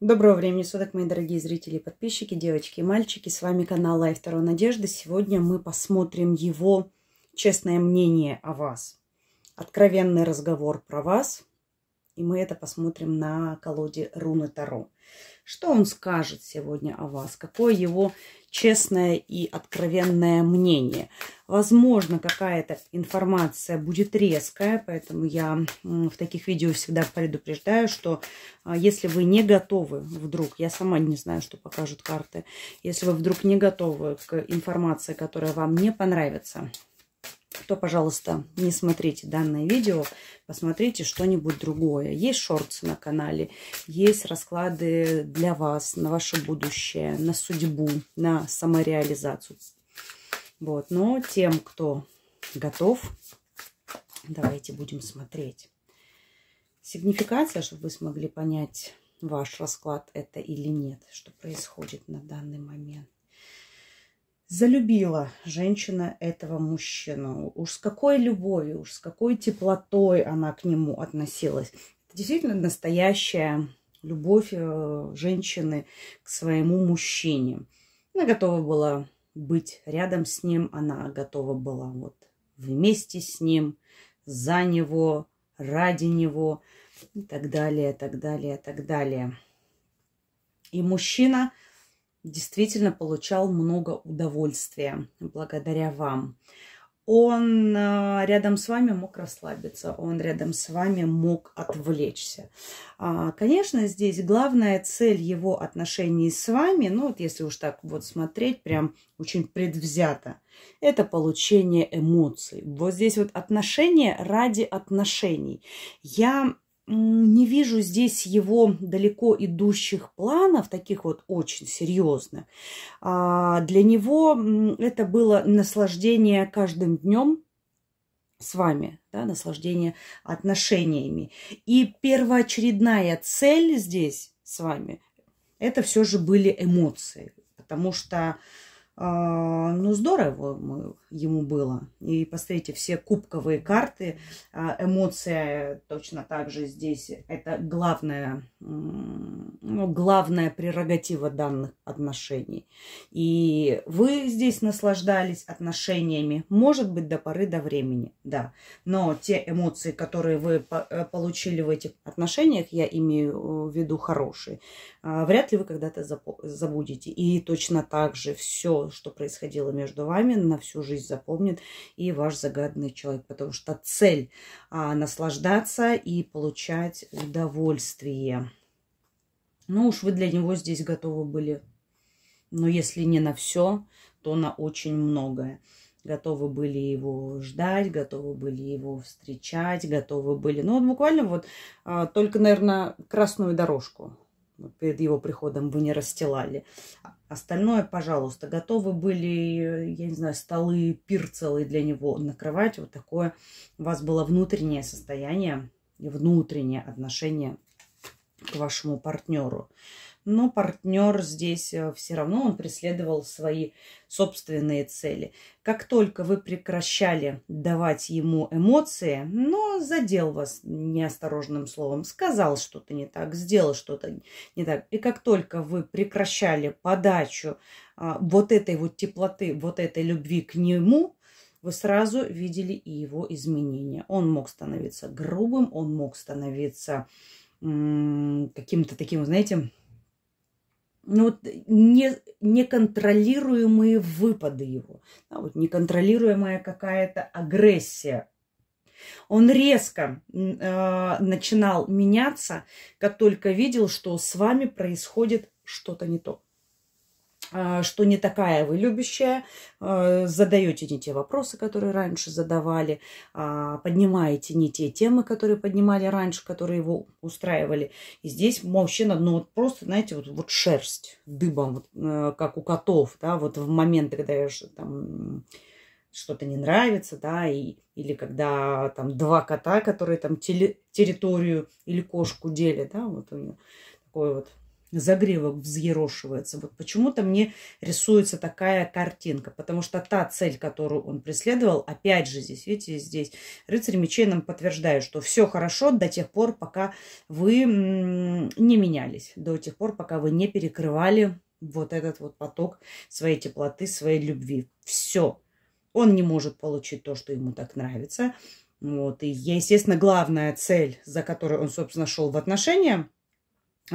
Доброго времени суток, мои дорогие зрители и подписчики, девочки и мальчики. С вами канал Лайф Таро Надежды. Сегодня мы посмотрим его честное мнение о вас. Откровенный разговор про вас – и мы это посмотрим на колоде руны Таро. Что он скажет сегодня о вас? Какое его честное и откровенное мнение? Возможно, какая-то информация будет резкая, поэтому я в таких видео всегда предупреждаю, что а, если вы не готовы вдруг, я сама не знаю, что покажут карты, если вы вдруг не готовы к информации, которая вам не понравится, кто, пожалуйста, не смотрите данное видео, посмотрите что-нибудь другое. Есть шортсы на канале, есть расклады для вас, на ваше будущее, на судьбу, на самореализацию. Вот, но тем, кто готов, давайте будем смотреть. Сигнификация, чтобы вы смогли понять, ваш расклад это или нет, что происходит на данный момент. Залюбила женщина этого мужчину. Уж с какой любовью, уж с какой теплотой она к нему относилась. Это действительно настоящая любовь э, женщины к своему мужчине. Она готова была быть рядом с ним, она готова была вот вместе с ним, за него, ради него и так далее, так далее, так далее. И мужчина – действительно получал много удовольствия благодаря вам. Он э, рядом с вами мог расслабиться, он рядом с вами мог отвлечься. А, конечно, здесь главная цель его отношений с вами, ну вот если уж так вот смотреть, прям очень предвзято, это получение эмоций. Вот здесь вот отношения ради отношений. Я не вижу здесь его далеко идущих планов, таких вот очень серьезных. А, для него это было наслаждение каждым днем с вами, да, наслаждение отношениями. И первоочередная цель здесь с вами – это все же были эмоции, потому что а, ну, здорово ему было. И посмотрите, все кубковые карты, а, эмоция точно так же здесь. Это главное ну, главная прерогатива данных отношений. И вы здесь наслаждались отношениями, может быть, до поры до времени, да. Но те эмоции, которые вы э, получили в этих отношениях, я имею э, в виду хорошие, а, вряд ли вы когда-то забудете. И точно так же все что происходило между вами, на всю жизнь запомнит и ваш загаданный человек. Потому что цель а, наслаждаться и получать удовольствие. Ну уж вы для него здесь готовы были. Но если не на все, то на очень многое готовы были его ждать, готовы были его встречать, готовы были, ну, вот буквально вот а, только, наверное, красную дорожку перед его приходом вы не расстилали. Остальное, пожалуйста, готовы были, я не знаю, столы, пир целый для него, накрывать. Вот такое у вас было внутреннее состояние и внутреннее отношение к вашему партнеру но партнер здесь э, все равно он преследовал свои собственные цели. Как только вы прекращали давать ему эмоции, но задел вас неосторожным словом, сказал что-то не так, сделал что-то не так. И как только вы прекращали подачу а, вот этой вот теплоты, вот этой любви к нему, вы сразу видели и его изменения. Он мог становиться грубым, он мог становиться каким-то таким, знаете, ну, вот не, неконтролируемые выпады его, да, вот неконтролируемая какая-то агрессия. Он резко э, начинал меняться, как только видел, что с вами происходит что-то не то. А, что не такая вы любящая, а, задаете не те вопросы, которые раньше задавали, а, поднимаете не те темы, которые поднимали раньше, которые его устраивали. И здесь мужчина, ну вот просто, знаете, вот, вот шерсть дыбом, вот, э, как у котов, да, вот в моменты, когда я там что-то не нравится, да, и, или когда там два кота, которые там теле, территорию или кошку делят, да, вот у него такой вот загревок взъерошивается. Вот почему-то мне рисуется такая картинка, потому что та цель, которую он преследовал, опять же здесь, видите, здесь рыцарь мечей нам подтверждает, что все хорошо до тех пор, пока вы не менялись, до тех пор, пока вы не перекрывали вот этот вот поток своей теплоты, своей любви. Все. Он не может получить то, что ему так нравится. Вот. И, естественно, главная цель, за которой он, собственно, шел в отношения –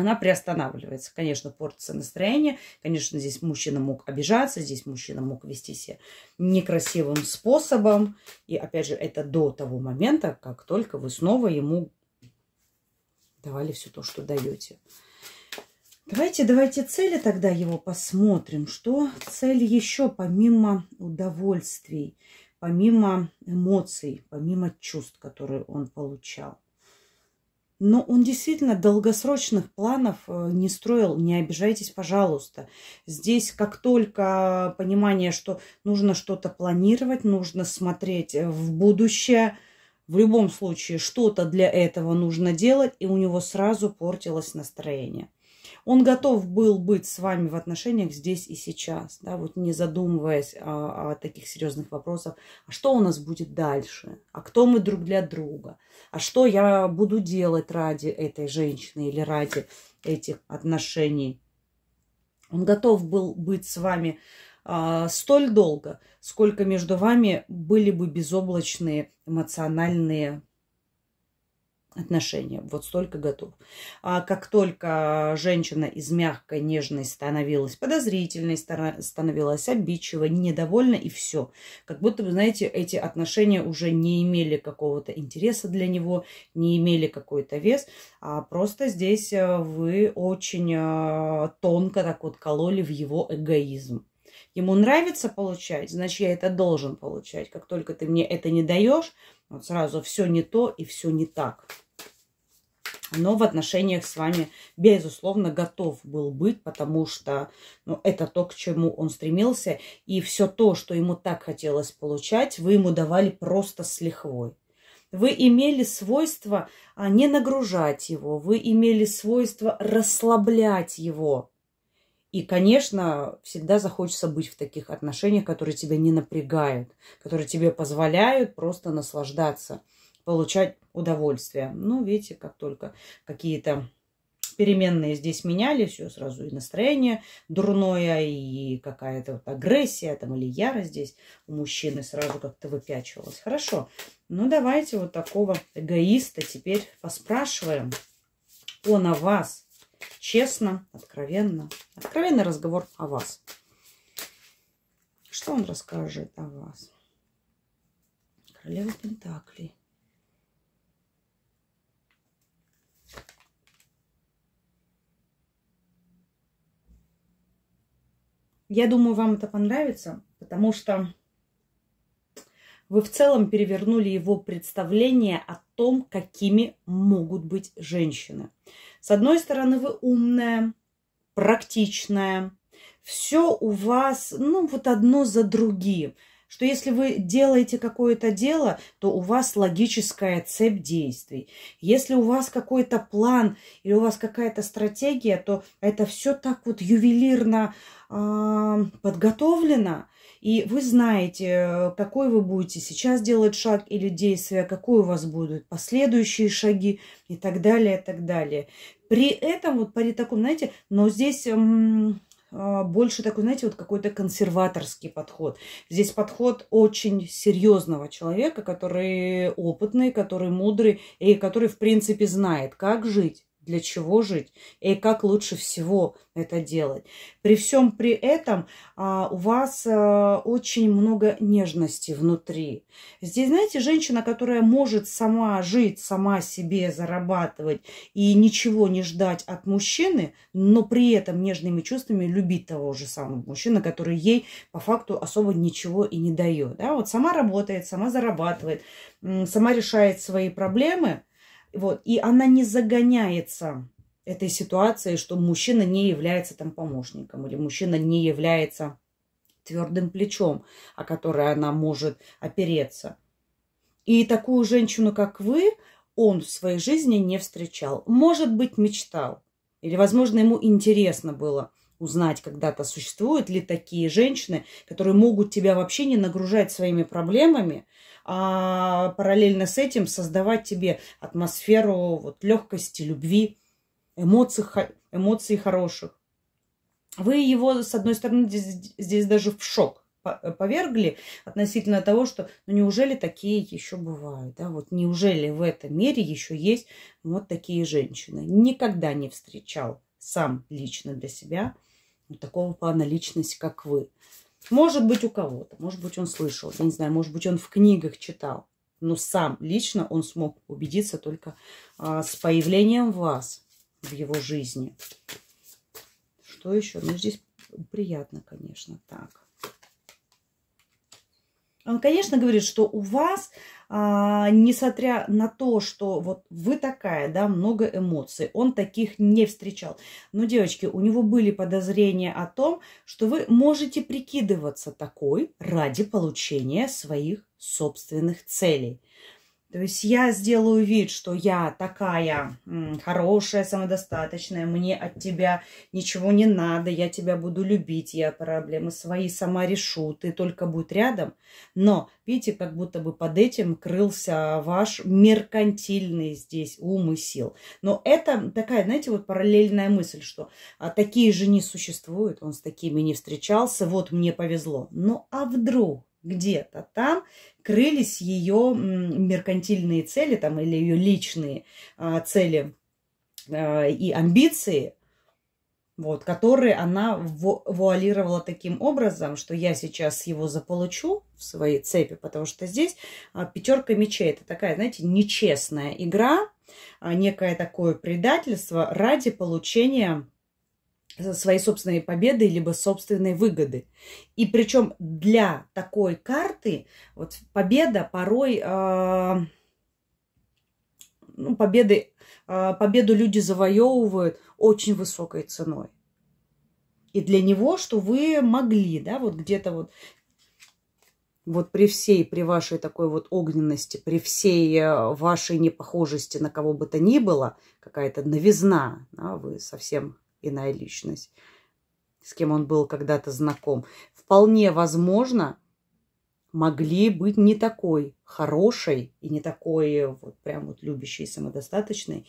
она приостанавливается. Конечно, портится настроение, конечно, здесь мужчина мог обижаться, здесь мужчина мог вести себя некрасивым способом. И опять же, это до того момента, как только вы снова ему давали все то, что даете. Давайте, давайте цели тогда его посмотрим. Что цель еще помимо удовольствий, помимо эмоций, помимо чувств, которые он получал? Но он действительно долгосрочных планов э, не строил. Не обижайтесь, пожалуйста. Здесь как только понимание, что нужно что-то планировать, нужно смотреть э, в будущее, в любом случае что-то для этого нужно делать, и у него сразу портилось настроение. Он готов был быть с вами в отношениях здесь и сейчас, да, вот не задумываясь о, о таких серьезных вопросах. А что у нас будет дальше? А кто мы друг для друга? А что я буду делать ради этой женщины или ради этих отношений? Он готов был быть с вами э, столь долго, сколько между вами были бы безоблачные эмоциональные отношения. Вот столько готов. А как только женщина из мягкой, нежной становилась подозрительной, становилась обидчивой, недовольна и все. Как будто, вы знаете, эти отношения уже не имели какого-то интереса для него, не имели какой-то вес, а просто здесь э, вы очень э, тонко так вот кололи в его эгоизм ему нравится получать, значит, я это должен получать. Как только ты мне это не даешь, вот сразу все не то и все не так. Но в отношениях с вами, безусловно, готов был быть, потому что ну, это то, к чему он стремился. И все то, что ему так хотелось получать, вы ему давали просто с лихвой вы имели свойство а, не нагружать его, вы имели свойство расслаблять его. И, конечно, всегда захочется быть в таких отношениях, которые тебя не напрягают, которые тебе позволяют просто наслаждаться, получать удовольствие. Ну, видите, как только какие-то переменные здесь меняли, все сразу и настроение дурное, и какая-то вот агрессия там, или ярость здесь у мужчины сразу как-то выпячивалась. Хорошо, ну давайте вот такого эгоиста теперь поспрашиваем. Он о вас честно, откровенно. Откровенный разговор о вас. Что он расскажет о вас? Королева Пентаклей. Я думаю, вам это понравится, потому что вы в целом перевернули его представление о том, какими могут быть женщины. С одной стороны, вы умная, практичная, все у вас, ну, вот одно за другим. Что если вы делаете какое-то дело, то у вас логическая цепь действий. Если у вас какой-то план или у вас какая-то стратегия, то это все так вот ювелирно э, подготовлено, и вы знаете, э, какой вы будете сейчас делать шаг или действие, а какой у вас будут последующие шаги и так далее, и так далее. При этом, вот при таком, знаете, но здесь эм, э, больше такой, знаете, вот какой-то консерваторский подход. Здесь подход очень серьезного человека, который опытный, который мудрый и который, в принципе, знает, как жить для чего жить и как лучше всего это делать. При всем при этом а, у вас а, очень много нежности внутри. Здесь, знаете, женщина, которая может сама жить, сама себе зарабатывать и ничего не ждать от мужчины, но при этом нежными чувствами любить того же самого мужчины, который ей по факту особо ничего и не дает. Да? Вот сама работает, сама зарабатывает, сама решает свои проблемы – вот. И она не загоняется этой ситуацией, что мужчина не является там помощником или мужчина не является твердым плечом, о которое она может опереться. И такую женщину, как вы, он в своей жизни не встречал. Может быть, мечтал. Или, возможно, ему интересно было узнать когда-то, существуют ли такие женщины, которые могут тебя вообще не нагружать своими проблемами, а параллельно с этим создавать тебе атмосферу вот, легкости, любви, эмоций, эмоций хороших. Вы его, с одной стороны, здесь, здесь даже в шок повергли относительно того, что ну, неужели такие еще бывают, да, вот неужели в этом мире еще есть вот такие женщины. Никогда не встречал сам лично для себя такого плана личности, как вы. Может быть, у кого-то, может быть, он слышал, я не знаю, может быть, он в книгах читал. Но сам лично он смог убедиться только а, с появлением вас в его жизни. Что еще? Ну, здесь приятно, конечно, так. Он, конечно, говорит, что у вас, а, несмотря на то, что вот вы такая, да, много эмоций, он таких не встречал. Но, девочки, у него были подозрения о том, что вы можете прикидываться такой ради получения своих собственных целей. То есть я сделаю вид, что я такая хорошая, самодостаточная, мне от тебя ничего не надо, я тебя буду любить, я проблемы свои сама решу, ты только будь рядом. Но, видите, как будто бы под этим крылся ваш меркантильный здесь ум и сил. Но это такая, знаете, вот параллельная мысль, что а, такие же не существуют, он с такими не встречался, вот мне повезло. Ну а вдруг? где-то там крылись ее меркантильные цели там, или ее личные а, цели а, и амбиции, вот, которые она вуалировала таким образом, что я сейчас его заполучу в своей цепи, потому что здесь а, пятерка мечей это такая, знаете, нечестная игра, а, некое такое предательство ради получения свои собственные победы, либо собственные выгоды. И причем для такой карты вот победа порой... Э, ну, победы, э, победу люди завоевывают очень высокой ценой. И для него, что вы могли, да, вот где-то вот, вот при всей, при вашей такой вот огненности, при всей э, вашей непохожести на кого бы то ни было, какая-то новизна, да, вы совсем иная личность, с кем он был когда-то знаком. Вполне возможно, могли быть не такой хорошей и не такой э, вот прям вот любящей и самодостаточной,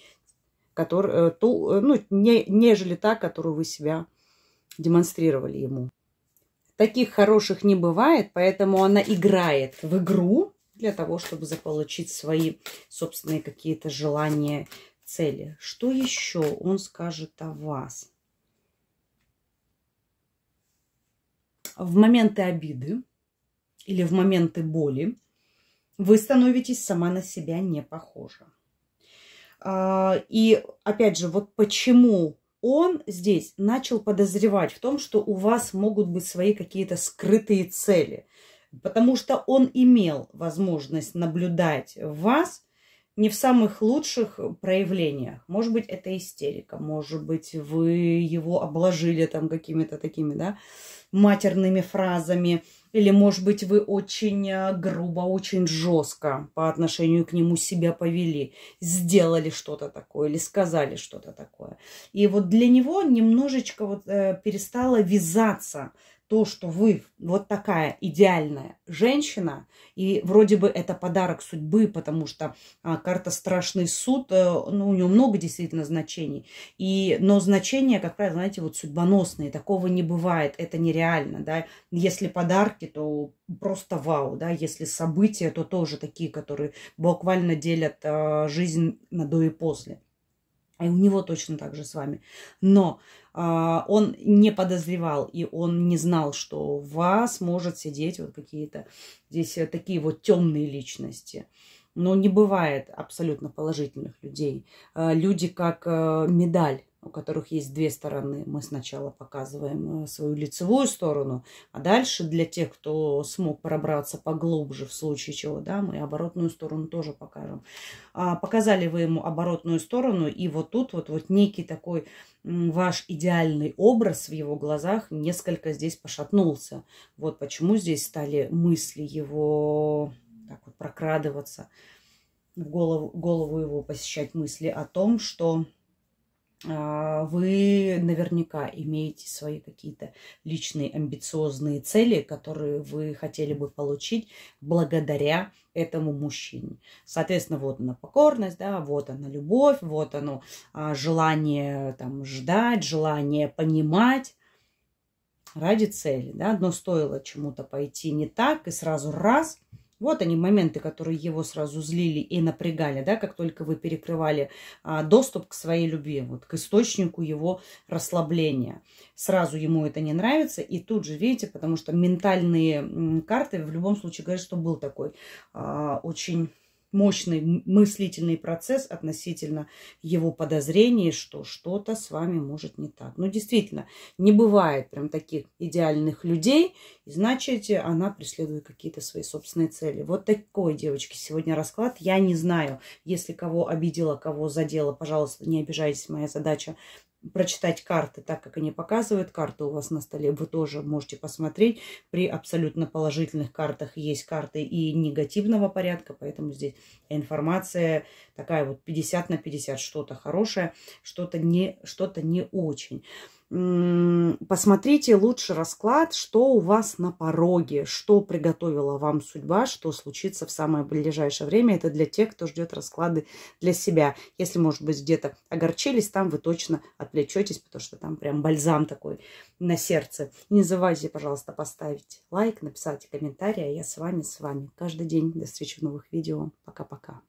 который, э, ту, э, ну, не, нежели та, которую вы себя демонстрировали ему. Таких хороших не бывает, поэтому она играет в игру для того, чтобы заполучить свои собственные какие-то желания, цели. Что еще он скажет о вас? В моменты обиды или в моменты боли вы становитесь сама на себя не похожа. А, и опять же, вот почему он здесь начал подозревать в том, что у вас могут быть свои какие-то скрытые цели. Потому что он имел возможность наблюдать вас не в самых лучших э, проявлениях. Может быть, это истерика, может быть, вы его обложили там какими-то такими, да, матерными фразами, или, может быть, вы очень э, грубо, очень жестко по отношению к нему себя повели, сделали что-то такое или сказали что-то такое. И вот для него немножечко вот э, перестало вязаться то, что вы вот такая идеальная женщина, и вроде бы это подарок судьбы, потому что а, карта «Страшный суд», а, ну, у нее много действительно значений, и, но значения, как правило, знаете, вот судьбоносные, такого не бывает, это нереально, да, если подарки, то просто вау, да, если события, то тоже такие, которые буквально делят а, жизнь на до и после и у него точно так же с вами. Но а, он не подозревал и он не знал, что у вас может сидеть вот какие-то здесь э, такие вот темные личности. Но не бывает абсолютно положительных людей. А, люди как а, медаль у которых есть две стороны. Мы сначала показываем э, свою лицевую сторону, а дальше для тех, кто смог пробраться поглубже в случае чего, да, мы оборотную сторону тоже покажем. А, показали вы ему оборотную сторону, и вот тут вот, вот некий такой ваш идеальный образ в его глазах несколько здесь пошатнулся. Вот почему здесь стали мысли его так вот прокрадываться, в голову, голову его посещать мысли о том, что а, вы наверняка имеете свои какие-то личные амбициозные цели, которые вы хотели бы получить благодаря этому мужчине. Соответственно, вот она покорность, да, вот она любовь, вот оно а, желание там ждать, желание понимать ради цели, да, но стоило чему-то пойти не так, и сразу раз – вот они моменты, которые его сразу злили и напрягали, да, как только вы перекрывали а, доступ к своей любви, вот к источнику его расслабления. Сразу ему это не нравится, и тут же, видите, потому что ментальные карты в любом случае говорят, что был такой а, очень мощный мыслительный процесс относительно его подозрений, что что-то с вами может не так. Но ну, действительно, не бывает прям таких идеальных людей, и значит, она преследует какие-то свои собственные цели. Вот такой, девочки, сегодня расклад. Я не знаю, если кого обидела, кого задела, пожалуйста, не обижайтесь, моя задача прочитать карты, так как они показывают. Карты у вас на столе вы тоже можете посмотреть. При абсолютно положительных картах есть карты и негативного порядка, поэтому здесь информация такая вот 50 на 50, что-то хорошее, что-то не, что не очень посмотрите лучше расклад, что у вас на пороге, что приготовила вам судьба, что случится в самое ближайшее время. Это для тех, кто ждет расклады для себя. Если, может быть, где-то огорчились, там вы точно отвлечетесь, потому что там прям бальзам такой на сердце. Не забывайте, пожалуйста, поставить лайк, написать комментарий. А я с вами, с вами каждый день. До встречи в новых видео. Пока-пока.